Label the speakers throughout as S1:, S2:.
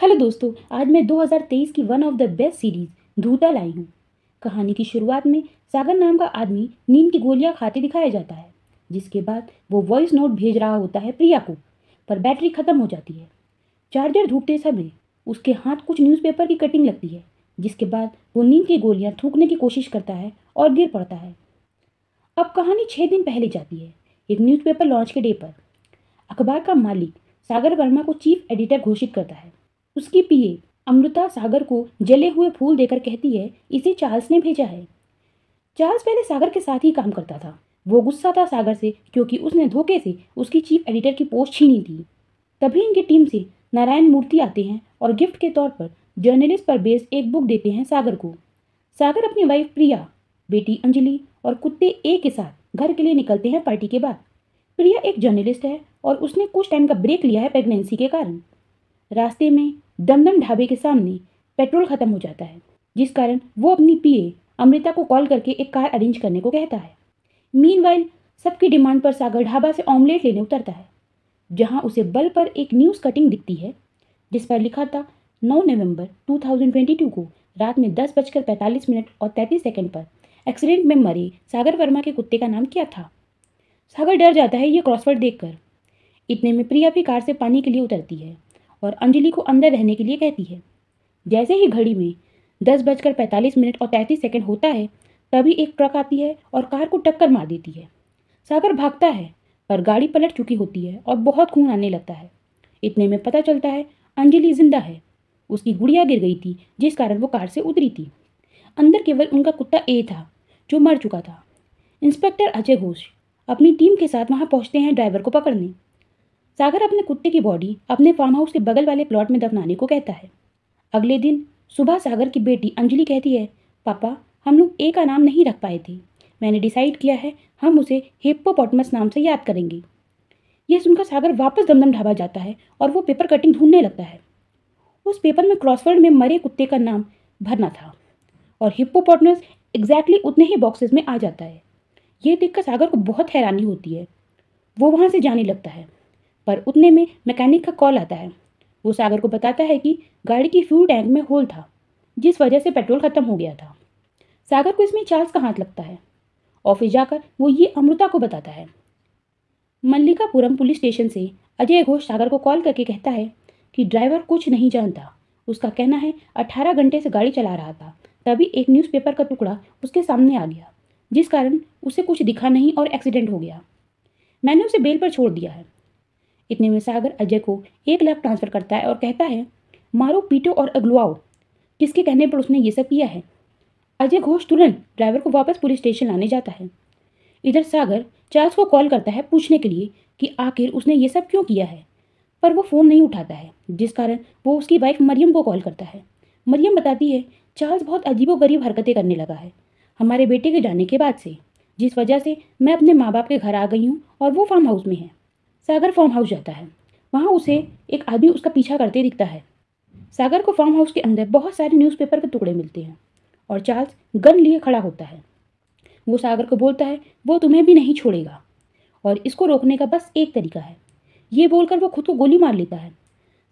S1: hello दोस्तों आज मैं 2023 की one of the best series Dhootha लाई हूँ कहानी की शुरुआत में सागर नाम का आदमी नींद की गोलियाँ खाते दिखाया जाता है जिसके बाद वो वॉइस नोट भेज रहा होता है प्रिया को पर बैटरी खत्म हो जाती है चार्जर ढूंढते समय उसके हाथ कुछ न्यूज़पेपर की कटिंग लगती है जिसके बाद वो नींद की गोलियाँ थूकने की कोशिश करता है और गिर पड़ता है अब कहानी छः दिन पहले जाती है एक न्यूज़पेपर लॉन्च के डे पर अखबार का मालिक सागर वर्मा को चीफ एडिटर घोषित करता है उसकी पिए अमृता सागर को जले हुए फूल देकर कहती है इसे चार्ल्स ने भेजा है चार्ल्स पहले सागर के साथ ही काम करता था वो गुस्सा था सागर से क्योंकि उसने धोखे से उसकी चीफ एडिटर की पोस्ट छीनी थी तभी इनकी टीम से नारायण मूर्ति आते हैं और गिफ्ट के तौर पर जर्नलिस्ट पर बेस्ड एक बुक देते हैं सागर को सागर अपनी वाइफ प्रिया बेटी अंजलि और कुत्ते ए के साथ घर के लिए निकलते हैं पार्टी के बाद प्रिया एक जर्नलिस्ट है और उसने कुछ टाइम का ब्रेक लिया है प्रेगनेंसी के कारण रास्ते में दमदम ढाबे के सामने पेट्रोल खत्म हो जाता है जिस कारण वो अपनी पीए अमृता को कॉल करके एक कार अरेंज करने को कहता है मीन सबकी डिमांड पर सागर ढाबा से ऑमलेट लेने उतरता है जहां उसे बल पर एक न्यूज़ कटिंग दिखती है जिस पर लिखा था 9 नवंबर 2022 को रात में दस बजकर पैंतालीस मिनट और तैंतीस सेकंड पर एक्सीडेंट में मरे सागर वर्मा के कुत्ते का नाम क्या था सागर डर जाता है ये क्रॉसवर्ड देखकर इतने में प्रिया भी कार से पानी के लिए उतरती है और अंजलि को अंदर रहने के लिए कहती है जैसे ही घड़ी में दस बजकर पैंतालीस मिनट और तैंतीस सेकंड होता है तभी एक ट्रक आती है और कार को टक्कर मार देती है सागर भागता है पर गाड़ी पलट चुकी होती है और बहुत खून आने लगता है इतने में पता चलता है अंजलि जिंदा है उसकी गुड़िया गिर गई थी जिस कारण वो कार से उतरी थी अंदर केवल उनका कुत्ता ए था जो मर चुका था इंस्पेक्टर अजय घोष अपनी टीम के साथ वहाँ पहुँचते हैं ड्राइवर को पकड़ने सागर अपने कुत्ते की बॉडी अपने फार्म हाउस के बगल वाले प्लॉट में दफनाने को कहता है अगले दिन सुबह सागर की बेटी अंजलि कहती है पापा हम लोग ए का नाम नहीं रख पाए थे मैंने डिसाइड किया है हम उसे हिप्पोपोटमस नाम से याद करेंगे यह सुनकर सागर वापस दमदम ढाबा जाता है और वो पेपर कटिंग ढूंढने लगता है उस पेपर में क्रॉसवर्ड में मरे कुत्ते का नाम भरना था और हिप्पोपोटमस एग्जैक्टली उतने ही बॉक्सेस में आ जाता है ये देखकर सागर को बहुत हैरानी होती है वो वहाँ से जाने लगता है पर उतने में मैकेनिक का कॉल आता है वो सागर को बताता है कि गाड़ी की फ्यूल टैंक में होल था जिस वजह से पेट्रोल ख़त्म हो गया था सागर को इसमें चार्ल्स का हाथ लगता है ऑफिस जाकर वो ये अमृता को बताता है मल्लिकापुरम पुलिस स्टेशन से अजय घोष सागर को कॉल करके कहता है कि ड्राइवर कुछ नहीं जानता उसका कहना है अट्ठारह घंटे से गाड़ी चला रहा था तभी एक न्यूज़पेपर का टुकड़ा उसके सामने आ गया जिस कारण उसे कुछ दिखा नहीं और एक्सीडेंट हो गया मैंने उसे बेल पर छोड़ दिया है इतने में सागर अजय को एक लाख ट्रांसफर करता है और कहता है मारो पीटो और अगलुआओ किसके कहने पर उसने ये सब किया है अजय घोष तुरंत ड्राइवर को वापस पुलिस स्टेशन लाने जाता है इधर सागर चार्ल्स को कॉल करता है पूछने के लिए कि आखिर उसने ये सब क्यों किया है पर वो फ़ोन नहीं उठाता है जिस कारण वो उसकी वाइफ मरियम को कॉल करता है मरियम बताती है चार्ल्स बहुत गरीब हरकतें करने लगा है हमारे बेटे के जाने के बाद से जिस वजह से मैं अपने माँ बाप के घर आ गई हूँ और वो फार्म हाउस में है सागर फार्म हाउस जाता है वहाँ उसे एक आदमी उसका पीछा करते दिखता है सागर को फार्म हाउस के अंदर बहुत सारे न्यूज़पेपर के टुकड़े मिलते हैं और चार्ल्स गन लिए खड़ा होता है वो सागर को बोलता है वो तुम्हें भी नहीं छोड़ेगा और इसको रोकने का बस एक तरीका है ये बोलकर वो खुद को गोली मार लेता है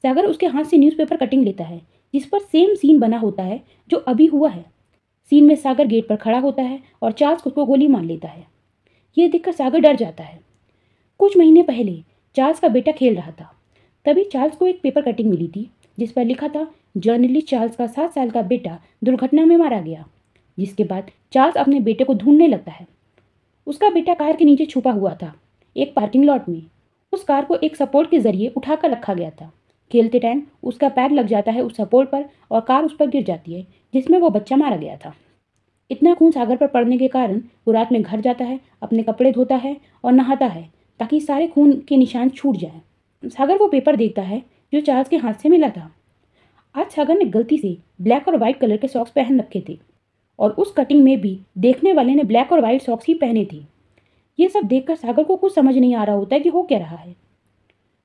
S1: सागर उसके हाथ से न्यूज़पेपर कटिंग लेता है जिस पर सेम सीन बना होता है जो अभी हुआ है सीन में सागर गेट पर खड़ा होता है और चार्ल्स खुद को गोली मार लेता है ये देखकर सागर डर जाता है कुछ महीने पहले चार्ल्स का बेटा खेल रहा था तभी चार्ल्स को एक पेपर कटिंग मिली थी जिस पर लिखा था जर्नलिस्ट चार्ल्स का सात साल का बेटा दुर्घटना में मारा गया जिसके बाद चार्ल्स अपने बेटे को ढूंढने लगता है उसका बेटा कार के नीचे छुपा हुआ था एक पार्किंग लॉट में उस कार को एक सपोर्ट के जरिए उठाकर रखा गया था खेलते टाइम उसका पैर लग जाता है उस सपोर्ट पर और कार उस पर गिर जाती है जिसमें वो बच्चा मारा गया था इतना खून सागर पर पड़ने के कारण वो रात में घर जाता है अपने कपड़े धोता है और नहाता है ताकि सारे खून के निशान छूट जाए सागर वो पेपर देखता है जो चार्ल्स के हाथ से मिला था आज सागर ने गलती से ब्लैक और वाइट कलर के सॉक्स पहन रखे थे और उस कटिंग में भी देखने वाले ने ब्लैक और वाइट सॉक्स ही पहने थे ये सब देखकर सागर को कुछ समझ नहीं आ रहा होता है कि हो क्या रहा है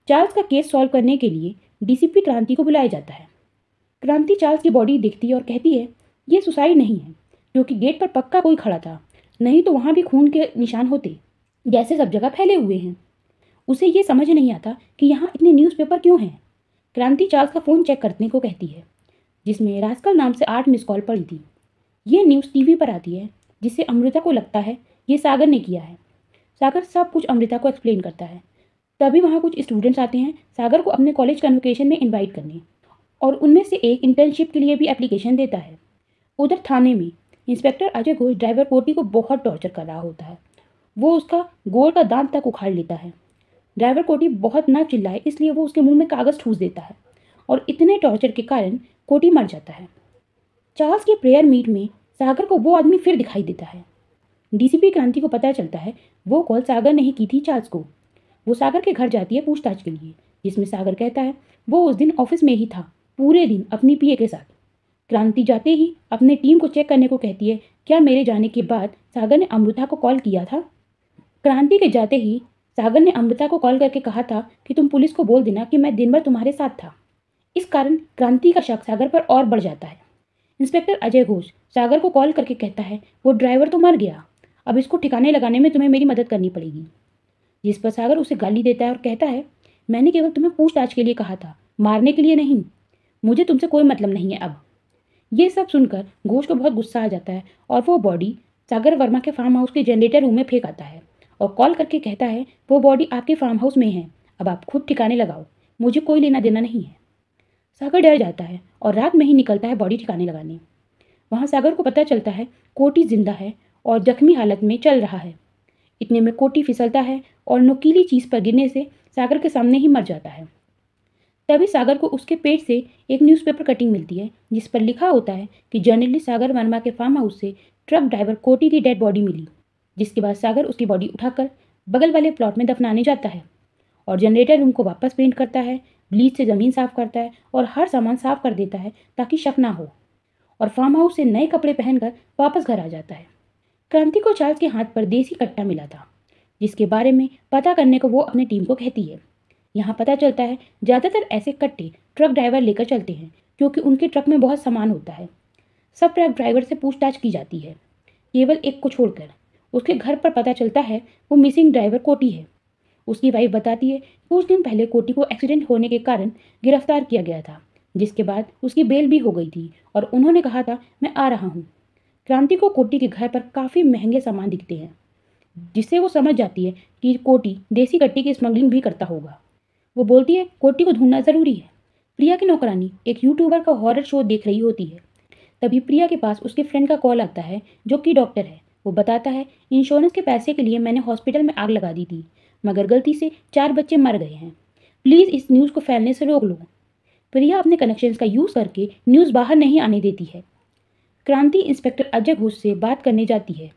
S1: चार्ल्स का केस सॉल्व करने के लिए डीसीपी क्रांति को बुलाया जाता है क्रांति चार्ल्स की बॉडी दिखती है और कहती है ये सुसाइड नहीं है क्योंकि गेट पर पक्का कोई खड़ा था नहीं तो वहाँ भी खून के निशान होते जैसे सब जगह फैले हुए हैं उसे ये समझ नहीं आता कि यहाँ इतने न्यूज़पेपर क्यों हैं क्रांति चार्ल्स का फ़ोन चेक करने को कहती है जिसमें रास्कल नाम से आठ मिस कॉल पड़ी थी ये न्यूज़ टीवी पर आती है जिससे अमृता को लगता है ये सागर ने किया है सागर सब कुछ अमृता को एक्सप्लेन करता है तभी वहाँ कुछ स्टूडेंट्स आते हैं सागर को अपने कॉलेज कन्वोकेशन में इनवाइट करने और उनमें से एक इंटर्नशिप के लिए भी एप्लीकेशन देता है उधर थाने में इंस्पेक्टर अजय घोष ड्राइवर कोटी को बहुत टॉर्चर कर रहा होता है वो उसका गोर का दांत तक उखाड़ लेता है ड्राइवर कोटी बहुत ना चिल्लाए इसलिए वो उसके मुंह में कागज़ ठूस देता है और इतने टॉर्चर के कारण कोटी मर जाता है चार्ल्स के प्रेयर मीट में सागर को वो आदमी फिर दिखाई देता है डीसीपी क्रांति को पता चलता है वो कॉल सागर ने ही की थी चार्ल्स को वो सागर के घर जाती है पूछताछ के लिए जिसमें सागर कहता है वो उस दिन ऑफिस में ही था पूरे दिन अपनी पीए के साथ क्रांति जाते ही अपने टीम को चेक करने को कहती है क्या मेरे जाने के बाद सागर ने अमृता को कॉल किया था क्रांति के जाते ही सागर ने अमृता को कॉल करके कहा था कि तुम पुलिस को बोल देना कि मैं दिन भर तुम्हारे साथ था इस कारण क्रांति का शक सागर पर और बढ़ जाता है इंस्पेक्टर अजय घोष सागर को कॉल करके कहता है वो ड्राइवर तो मर गया अब इसको ठिकाने लगाने में तुम्हें मेरी मदद करनी पड़ेगी जिस पर सागर उसे गाली देता है और कहता है मैंने केवल तुम्हें पूछताछ के लिए कहा था मारने के लिए नहीं मुझे तुमसे कोई मतलब नहीं है अब ये सब सुनकर घोष को बहुत गुस्सा आ जाता है और वो बॉडी सागर वर्मा के फार्म हाउस के जनरेटर रूम में फेंक आता है और कॉल करके कहता है वो बॉडी आपके फार्म हाउस में है अब आप खुद ठिकाने लगाओ मुझे कोई लेना देना नहीं है सागर डर जाता है और रात में ही निकलता है बॉडी ठिकाने लगाने वहाँ सागर को पता चलता है कोटी जिंदा है और जख्मी हालत में चल रहा है इतने में कोटी फिसलता है और नुकीली चीज़ पर गिरने से सागर के सामने ही मर जाता है तभी सागर को उसके पेट से एक न्यूज़पेपर कटिंग मिलती है जिस पर लिखा होता है कि जर्नलिस्ट सागर वर्मा के फार्म हाउस से ट्रक ड्राइवर कोटी की डेड बॉडी मिली जिसके बाद सागर उसकी बॉडी उठाकर बगल वाले प्लॉट में दफनाने जाता है और जनरेटर रूम को वापस पेंट करता है ब्लीच से ज़मीन साफ करता है और हर सामान साफ कर देता है ताकि शक ना हो और फार्म हाउस से नए कपड़े पहनकर वापस घर आ जाता है क्रांति को चार्ल्स के हाथ पर देसी कट्टा मिला था जिसके बारे में पता करने को वो अपनी टीम को कहती है यहाँ पता चलता है ज़्यादातर ऐसे कट्टे ट्रक ड्राइवर लेकर चलते हैं क्योंकि उनके ट्रक में बहुत सामान होता है सब ट्रक ड्राइवर से पूछताछ की जाती है केवल एक को छोड़कर उसके घर पर पता चलता है वो मिसिंग ड्राइवर कोटी है उसकी वाइफ बताती है कुछ दिन पहले कोटी को एक्सीडेंट होने के कारण गिरफ्तार किया गया था जिसके बाद उसकी बेल भी हो गई थी और उन्होंने कहा था मैं आ रहा हूँ क्रांति को कोटी के घर पर काफ़ी महंगे सामान दिखते हैं जिससे वो समझ जाती है कि कोटी देसी कट्टी की स्मगलिंग भी करता होगा वो बोलती है कोटी को ढूंढना ज़रूरी है प्रिया की नौकरानी एक यूट्यूबर का हॉरर शो देख रही होती है तभी प्रिया के पास उसके फ्रेंड का कॉल आता है जो कि डॉक्टर है वो बताता है इंश्योरेंस के पैसे के लिए मैंने हॉस्पिटल में आग लगा दी थी मगर गलती से चार बच्चे मर गए हैं प्लीज़ इस न्यूज़ को फैलने से रोक लो प्रिया अपने कनेक्शंस का यूज़ करके न्यूज़ बाहर नहीं आने देती है क्रांति इंस्पेक्टर अजय घोष से बात करने जाती है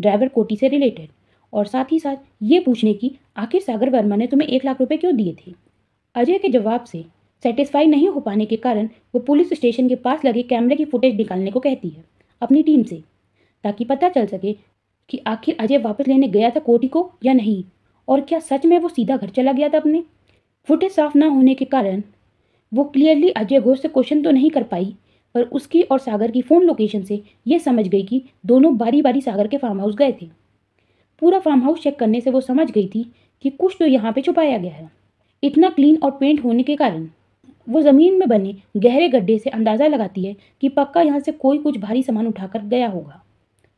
S1: ड्राइवर कोटी से रिलेटेड और साथ ही साथ ये पूछने की आखिर सागर वर्मा ने तुम्हें एक लाख रुपए क्यों दिए थे अजय के जवाब से सेटिस्फाई नहीं हो पाने के कारण वो पुलिस स्टेशन के पास लगे कैमरे की फुटेज निकालने को कहती है अपनी टीम से ताकि पता चल सके कि आखिर अजय वापस लेने गया था कोटी को या नहीं और क्या सच में वो सीधा घर चला गया था अपने फुटेज साफ ना होने के कारण वो क्लियरली अजय घोष से क्वेश्चन तो नहीं कर पाई पर उसकी और सागर की फ़ोन लोकेशन से ये समझ गई कि दोनों बारी बारी सागर के फार्म हाउस गए थे पूरा फार्म हाउस चेक करने से वो समझ गई थी कि कुछ तो यहाँ पे छुपाया गया है इतना क्लीन और पेंट होने के कारण वो ज़मीन में बने गहरे गड्ढे से अंदाज़ा लगाती है कि पक्का यहाँ से कोई कुछ भारी सामान उठाकर गया होगा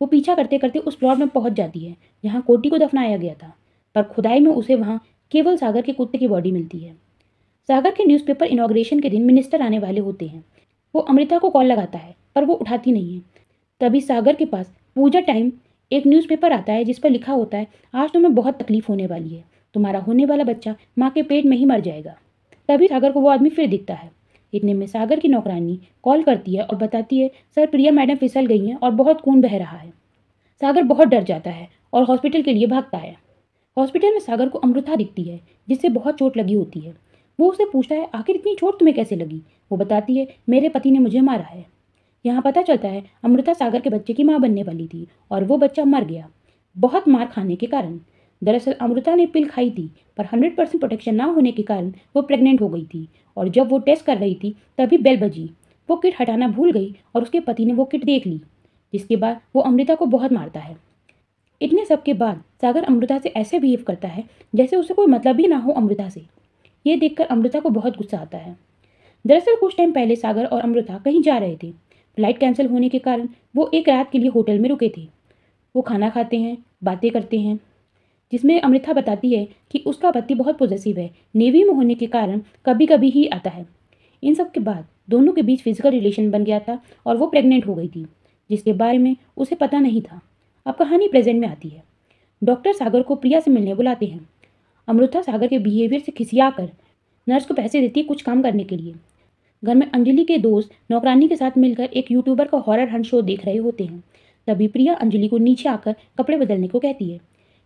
S1: वो पीछा करते करते उस प्लॉट में पहुंच जाती है जहां कोटी को दफनाया गया था पर खुदाई में उसे वहां केवल सागर के कुत्ते की बॉडी मिलती है सागर के न्यूज़पेपर इनाग्रेशन के दिन मिनिस्टर आने वाले होते हैं वो अमृता को कॉल लगाता है पर वो उठाती नहीं है तभी सागर के पास पूजा टाइम एक न्यूज़पेपर आता है जिस पर लिखा होता है आज तुम्हें बहुत तकलीफ होने वाली है तुम्हारा होने वाला बच्चा माँ के पेट में ही मर जाएगा तभी सागर को वो आदमी फिर दिखता है इतने में सागर की नौकरानी कॉल करती है और बताती है सर प्रिया मैडम फिसल गई हैं और बहुत खून बह रहा है सागर बहुत डर जाता है और हॉस्पिटल के लिए भागता है हॉस्पिटल में सागर को अमृता दिखती है जिससे बहुत चोट लगी होती है वो उसे पूछता है आखिर इतनी चोट तुम्हें कैसे लगी वो बताती है मेरे पति ने मुझे मारा है यहाँ पता चलता है अमृता सागर के बच्चे की माँ बनने वाली थी और वो बच्चा मर गया बहुत मार खाने के कारण दरअसल अमृता ने पिल खाई थी पर 100 परसेंट प्रोटेक्शन ना होने के कारण वो प्रेग्नेंट हो गई थी और जब वो टेस्ट कर रही थी तभी बेल बजी वो किट हटाना भूल गई और उसके पति ने वो किट देख ली जिसके बाद वो अमृता को बहुत मारता है इतने सब के बाद सागर अमृता से ऐसे बिहेव करता है जैसे उसे कोई मतलब ही ना हो अमृता से ये देखकर अमृता को बहुत गुस्सा आता है दरअसल कुछ टाइम पहले सागर और अमृता कहीं जा रहे थे फ्लाइट कैंसिल होने के कारण वो एक रात के लिए होटल में रुके थे वो खाना खाते हैं बातें करते हैं जिसमें अमृता बताती है कि उसका पति बहुत पॉजिटिव है नेवी में होने के कारण कभी कभी ही आता है इन सब के बाद दोनों के बीच फिजिकल रिलेशन बन गया था और वो प्रेग्नेंट हो गई थी जिसके बारे में उसे पता नहीं था अब कहानी प्रेजेंट में आती है डॉक्टर सागर को प्रिया से मिलने बुलाते हैं अमृता सागर के बिहेवियर से खिसिया कर नर्स को पैसे देती है कुछ काम करने के लिए घर में अंजलि के दोस्त नौकरानी के साथ मिलकर एक यूट्यूबर का हॉरर हंड शो देख रहे होते हैं तभी प्रिया अंजलि को नीचे आकर कपड़े बदलने को कहती है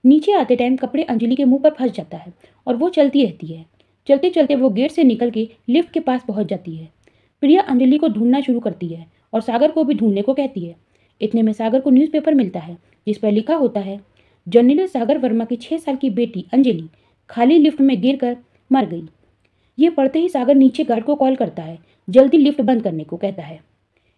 S1: नीचे आते टाइम कपड़े अंजलि के मुंह पर फंस जाता है और वो चलती रहती है चलते चलते वो गेट से निकल के लिफ्ट के पास पहुंच जाती है प्रिया अंजलि को ढूंढना शुरू करती है और सागर को भी ढूंढने को कहती है इतने में सागर को न्यूज़पेपर मिलता है जिस पर लिखा होता है जर्नलिस्ट सागर वर्मा की छः साल की बेटी अंजलि खाली लिफ्ट में गिर कर मर गई ये पढ़ते ही सागर नीचे गार्ड को कॉल करता है जल्दी लिफ्ट बंद करने को कहता है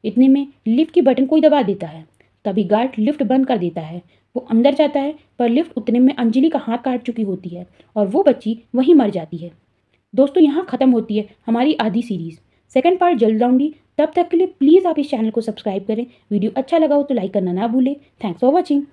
S1: इतने में लिफ्ट की बटन कोई दबा देता है तभी गार्ड लिफ्ट बंद कर देता है वो अंदर जाता है पर लिफ्ट उतने में अंजलि का हाथ काट चुकी होती है और वो बच्ची वहीं मर जाती है दोस्तों यहाँ ख़त्म होती है हमारी आधी सीरीज़ सेकेंड पार्ट जल्द आऊँगी तब तक के लिए प्लीज़ आप इस चैनल को सब्सक्राइब करें वीडियो अच्छा लगा हो तो लाइक करना ना भूलें थैंक्स फॉर वॉचिंग